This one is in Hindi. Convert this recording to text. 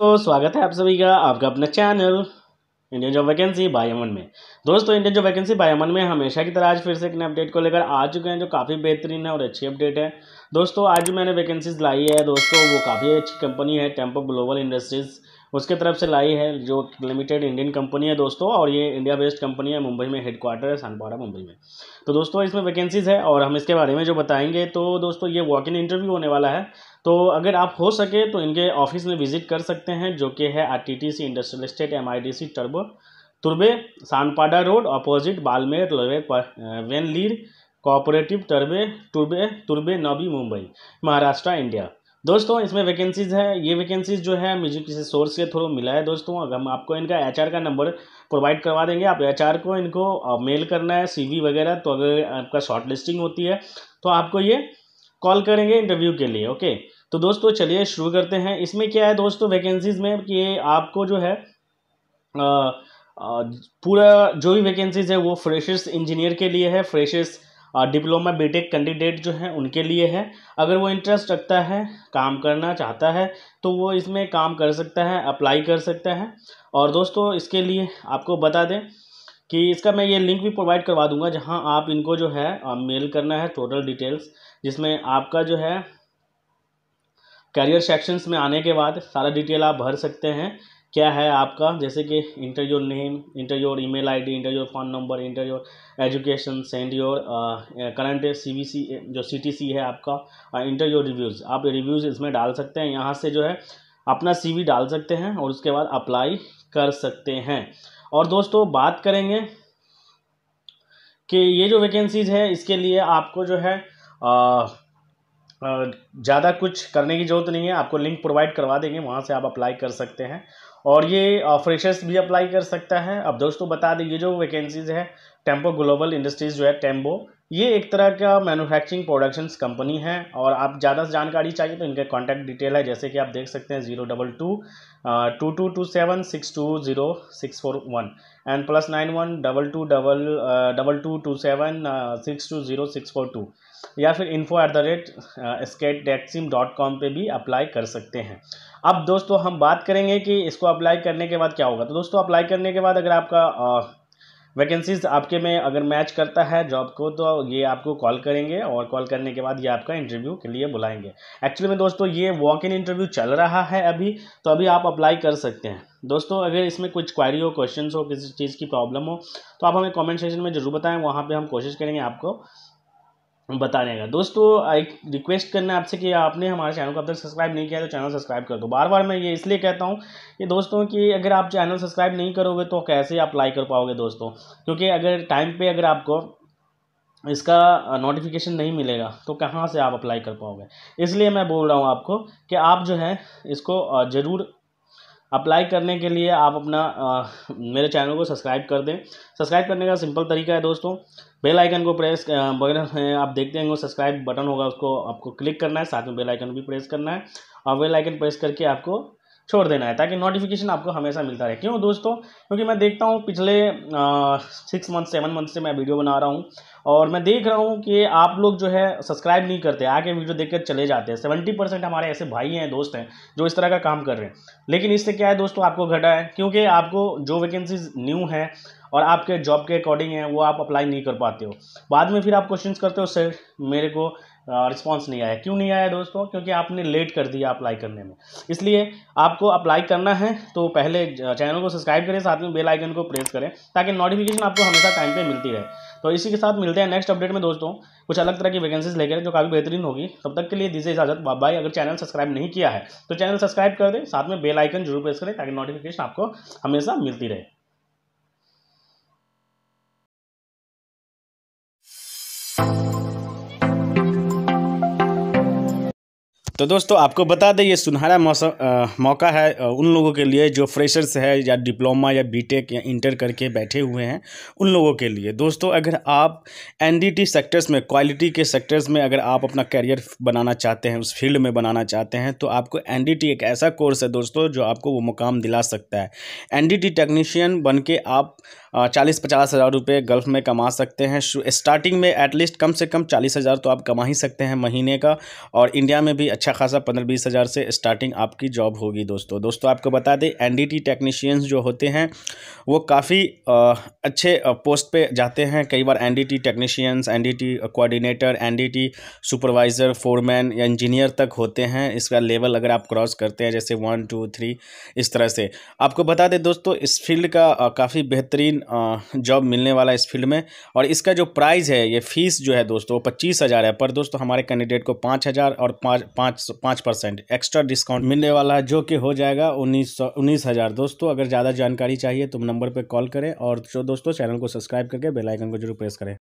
तो स्वागत है आप सभी का आपका अपना चैनल इंडियन जॉब वैकेंसी बायमन में दोस्तों इंडियन जॉब वैकेंसी बायमन में हमेशा की तरह आज फिर से एक नए अपडेट को लेकर आ चुके हैं जो काफ़ी बेहतरीन है और अच्छी अपडेट है दोस्तों आज मैंने वैकेंसीज लाई है दोस्तों वो काफ़ी अच्छी कंपनी है टेम्पो ग्लोबल इंडस्ट्रीज़ उसके तरफ से लाई है जो लिमिटेड इंडियन कंपनी है दोस्तों और ये इंडिया बेस्ड कंपनी है मुंबई में हेडक्वार्टर है सानपाड़ा मुंबई में तो दोस्तों इसमें वैकेंसीज़ है और हम इसके बारे में जो बताएंगे तो दोस्तों ये वॉक इन इंटरव्यू होने वाला है तो अगर आप हो सके तो इनके ऑफिस में विजिट कर सकते हैं जो कि है are industrial estate M turbo तुर्बे Sanpada road opposite बालमेर वेनलीर cooperative टर्बे टुर्बे तुर्बे नबी मुंबई महाराष्ट्र इंडिया दोस्तों इसमें वैकेंसीज़ हैं ये वैकेंसीज़ जो है मुझे किसी सोर्स के थ्रू मिला है दोस्तों अगर हम आपको इनका एच का नंबर प्रोवाइड करवा देंगे आप एच को इनको मेल करना है सी वगैरह तो अगर आपका शॉर्ट लिस्टिंग होती है तो आपको ये कॉल करेंगे इंटरव्यू के लिए ओके तो दोस्तों चलिए शुरू करते हैं इसमें क्या है दोस्तों वैकेंसीज़ में कि आपको जो है आ, पूरा जो भी वैकेंसीज है वो फ्रेशर्स इंजीनियर के लिए है फ्रेशर्स डिप्लोमा बीटेक कैंडिडेट जो हैं उनके लिए है अगर वो इंटरेस्ट रखता है काम करना चाहता है तो वो इसमें काम कर सकता है अप्लाई कर सकता है और दोस्तों इसके लिए आपको बता दें कि इसका मैं ये लिंक भी प्रोवाइड करवा दूंगा जहां आप इनको जो है मेल करना है टोटल डिटेल्स जिसमें आपका जो है करियर सेक्शंस में आने के बाद सारा डिटेल आप भर सकते हैं क्या है आपका जैसे कि enter your name enter your email ID enter your phone number enter your education send your current C जो सीटीसी है आपका इंटर योर रिव्यूज़ आप रिव्यूज़ इसमें डाल सकते हैं यहाँ से जो है अपना सीवी डाल सकते हैं और उसके बाद अप्लाई कर सकते हैं और दोस्तों बात करेंगे कि ये जो वैकेंसीज़ है इसके लिए आपको जो है uh, uh, ज़्यादा कुछ करने की ज़रूरत नहीं है आपको लिंक प्रोवाइड करवा देंगे वहाँ से आप अप्लाई कर सकते हैं और ये फ्रेशर्स भी अप्लाई कर सकता है अब दोस्तों बता दें ये जो वैकेंसीज़ है टेम्पो ग्लोबल इंडस्ट्रीज़ जो है टेम्पो ये एक तरह का मैन्युफैक्चरिंग प्रोडक्शंस कंपनी है और आप ज़्यादा से जानकारी चाहिए तो इनके कॉन्टैक्ट डिटेल है जैसे कि आप देख सकते हैं zero double two two two two seven six two zero six four one and plus nine one double two double double two two seven six two zero six four two या फिर info at the rate skate dexim dot com पर भी अप्लाई कर सकते हैं अब दोस्तों हम बात करेंगे कि इसको अप्लाई करने के बाद क्या होगा तो दोस्तों अप्लाई करने के बाद अगर आपका वैकेंसीज uh, आपके में अगर मैच करता है जॉब को तो ये आपको कॉल करेंगे और कॉल करने के बाद ये आपका इंटरव्यू के लिए बुलाएंगे एक्चुअली में दोस्तों ये वॉक इन इंटरव्यू चल रहा है अभी तो अभी आप अप्लाई कर सकते हैं दोस्तों अगर इसमें कुछ क्वारी हो क्वेश्चन हो किसी चीज़ की प्रॉब्लम हो तो आप हमें कॉमेंट सेक्शन में ज़रूर बताएँ वहाँ पर हम कोशिश करेंगे आपको बताने का दोस्तों एक रिक्वेस्ट करना आपसे कि आपने हमारे चैनल को अब तक सब्सक्राइब नहीं किया तो चैनल सब्सक्राइब कर दो बार बार मैं ये इसलिए कहता हूँ कि दोस्तों कि अगर आप चैनल सब्सक्राइब नहीं करोगे तो कैसे आप लाइक कर पाओगे दोस्तों क्योंकि अगर टाइम पे अगर आपको इसका नोटिफिकेशन नहीं मिलेगा तो कहाँ से आप अप्लाई कर पाओगे इसलिए मैं बोल रहा हूँ आपको कि आप जो है इसको ज़रूर अप्लाई करने के लिए आप अपना आ, मेरे चैनल को सब्सक्राइब कर दें सब्सक्राइब करने का सिंपल तरीका है दोस्तों बेल आइकन को प्रेस वगैरह आप देखते हैं सब्सक्राइब बटन होगा उसको आपको क्लिक करना है साथ में बेल आइकन भी प्रेस करना है और बेल आइकन प्रेस करके आपको छोड़ देना है ताकि नोटिफिकेशन आपको हमेशा मिलता रहे क्यों दोस्तों क्योंकि मैं देखता हूँ पिछले सिक्स मंथ सेवन मंथ से मैं वीडियो बना रहा हूँ और मैं देख रहा हूँ कि आप लोग जो है सब्सक्राइब नहीं करते आगे वीडियो कर चले जाते हैं सेवेंटी परसेंट हमारे ऐसे भाई हैं दोस्त हैं जो इस तरह का काम कर रहे हैं लेकिन इससे क्या है दोस्तों आपको घटा है क्योंकि आपको जो वैकेंसीज न्यू हैं और आपके जॉब के अकॉर्डिंग है वो आप अप्लाई नहीं कर पाते हो बाद में फिर आप क्वेश्चन करते हो सर मेरे को रिस्पॉन्स नहीं आया क्यों नहीं आया दोस्तों क्योंकि आपने लेट कर दिया अप्लाई करने में इसलिए आपको अप्लाई करना है तो पहले चैनल को सब्सक्राइब करें साथ में बेल आइकन को प्रेस करें ताकि नोटिफिकेशन आपको हमेशा टाइम पे मिलती रहे तो इसी के साथ मिलते हैं नेक्स्ट अपडेट में दोस्तों कुछ अलग तरह की वैकेंसीज लेकर जो काफ़ी बेहतरीन होगी तब तक के लिए दीजिए इजाजत बाई अगर चैनल सब्सक्राइब नहीं किया है तो चैनल सब्सक्राइब कर दें साथ में बेलाइकन जरूर प्रेस करें ताकि नोटिफिकेशन आपको हमेशा मिलती रहे तो दोस्तों आपको बता दें ये सुनहरा मौसम मौका है उन लोगों के लिए जो फ्रेशर्स है या डिप्लोमा या बीटेक या इंटर करके बैठे हुए हैं उन लोगों के लिए दोस्तों अगर आप एनडीटी सेक्टर्स में क्वालिटी के सेक्टर्स में अगर आप अपना करियर बनाना चाहते हैं उस फील्ड में बनाना चाहते हैं तो आपको एन एक ऐसा कोर्स है दोस्तों जो आपको वो मुकाम दिला सकता है एनडीटी टेक्नीशियन बन के आप चालीस पचास हज़ार रुपये गल्फ़ में कमा सकते हैं स्टार्टिंग में एटलीस्ट कम से कम चालीस हज़ार तो आप कमा ही सकते हैं महीने का और इंडिया में भी अच्छा खासा पंद्रह बीस हज़ार से स्टार्टिंग आपकी जॉब होगी दोस्तों दोस्तों आपको बता दें एन टेक्नीशियंस जो होते हैं वो काफ़ी अच्छे पोस्ट पर जाते हैं कई बार एन टेक्नीशियंस एन कोऑर्डिनेटर एन सुपरवाइज़र फोरमैन या इंजीनियर तक होते हैं इसका लेवल अगर आप क्रॉस करते हैं जैसे वन टू थ्री इस तरह से आपको बता दें दोस्तों इस फील्ड का काफ़ी बेहतरीन बेहतरीन जॉब मिलने वाला इस फील्ड में और इसका जो प्राइज़ है ये फीस जो है दोस्तों वो पच्चीस हज़ार है पर दोस्तों हमारे कैंडिडेट को पाँच हज़ार और पाँच पाँच पाँच परसेंट एक्स्ट्रा डिस्काउंट मिलने वाला है जो कि हो जाएगा उन्नीस सौ उन्नीस हज़ार दोस्तों अगर ज़्यादा जानकारी चाहिए तो नंबर पर कॉल करें और जो दोस्तों चैनल को सब्सक्राइब करके बेलाइकन को जरूर प्रेस करें